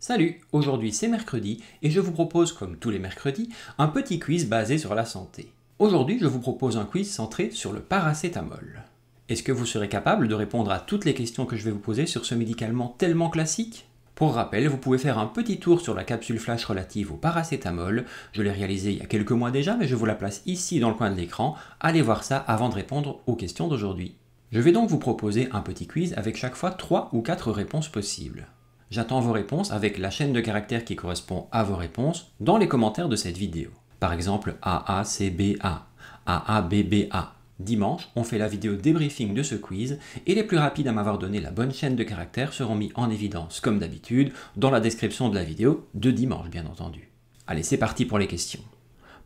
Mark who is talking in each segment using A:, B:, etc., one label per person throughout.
A: Salut, aujourd'hui c'est mercredi et je vous propose, comme tous les mercredis, un petit quiz basé sur la santé. Aujourd'hui je vous propose un quiz centré sur le paracétamol. Est-ce que vous serez capable de répondre à toutes les questions que je vais vous poser sur ce médicament tellement classique Pour rappel, vous pouvez faire un petit tour sur la capsule flash relative au paracétamol, je l'ai réalisée il y a quelques mois déjà mais je vous la place ici dans le coin de l'écran, allez voir ça avant de répondre aux questions d'aujourd'hui. Je vais donc vous proposer un petit quiz avec chaque fois 3 ou 4 réponses possibles. J'attends vos réponses avec la chaîne de caractères qui correspond à vos réponses dans les commentaires de cette vidéo. Par exemple AACBA, AABBA. Dimanche, on fait la vidéo débriefing de ce quiz et les plus rapides à m'avoir donné la bonne chaîne de caractères seront mis en évidence, comme d'habitude, dans la description de la vidéo de dimanche, bien entendu. Allez, c'est parti pour les questions.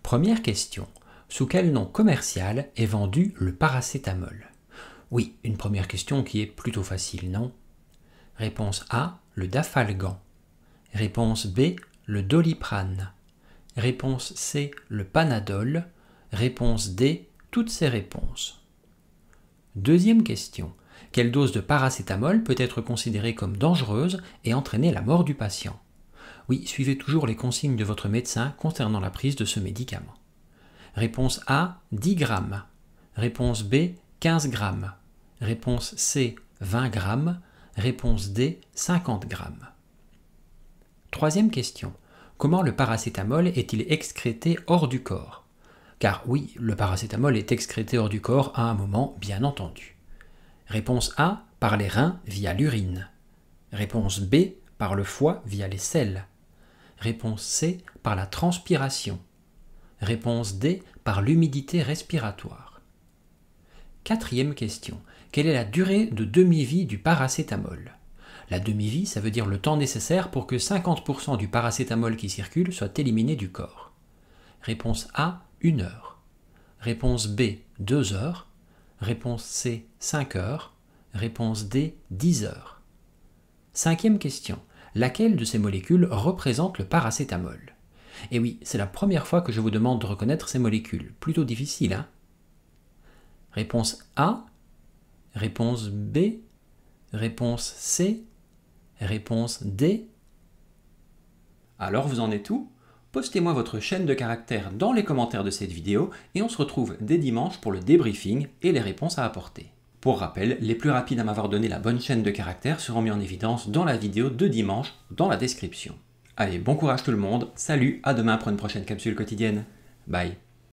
A: Première question. Sous quel nom commercial est vendu le paracétamol Oui, une première question qui est plutôt facile, non Réponse A, le dafalgan. Réponse B, le doliprane. Réponse C, le panadol. Réponse D, toutes ces réponses. Deuxième question. Quelle dose de paracétamol peut être considérée comme dangereuse et entraîner la mort du patient Oui, suivez toujours les consignes de votre médecin concernant la prise de ce médicament. Réponse A, 10 grammes. Réponse B, 15 grammes. Réponse C, 20 grammes. Réponse D, 50 grammes. Troisième question. Comment le paracétamol est-il excrété hors du corps Car oui, le paracétamol est excrété hors du corps à un moment, bien entendu. Réponse A, par les reins via l'urine. Réponse B, par le foie via les selles. Réponse C, par la transpiration. Réponse D, par l'humidité respiratoire. Quatrième question. Quelle est la durée de demi-vie du paracétamol La demi-vie, ça veut dire le temps nécessaire pour que 50% du paracétamol qui circule soit éliminé du corps. Réponse A, 1 heure. Réponse B, 2 heures. Réponse C, 5 heures. Réponse D, 10 heures. Cinquième question. Laquelle de ces molécules représente le paracétamol Eh oui, c'est la première fois que je vous demande de reconnaître ces molécules. Plutôt difficile, hein Réponse A, réponse B, réponse C, réponse D. Alors vous en êtes où Postez-moi votre chaîne de caractères dans les commentaires de cette vidéo et on se retrouve dès dimanche pour le débriefing et les réponses à apporter. Pour rappel, les plus rapides à m'avoir donné la bonne chaîne de caractères seront mis en évidence dans la vidéo de dimanche dans la description. Allez, bon courage tout le monde, salut, à demain pour une prochaine capsule quotidienne. Bye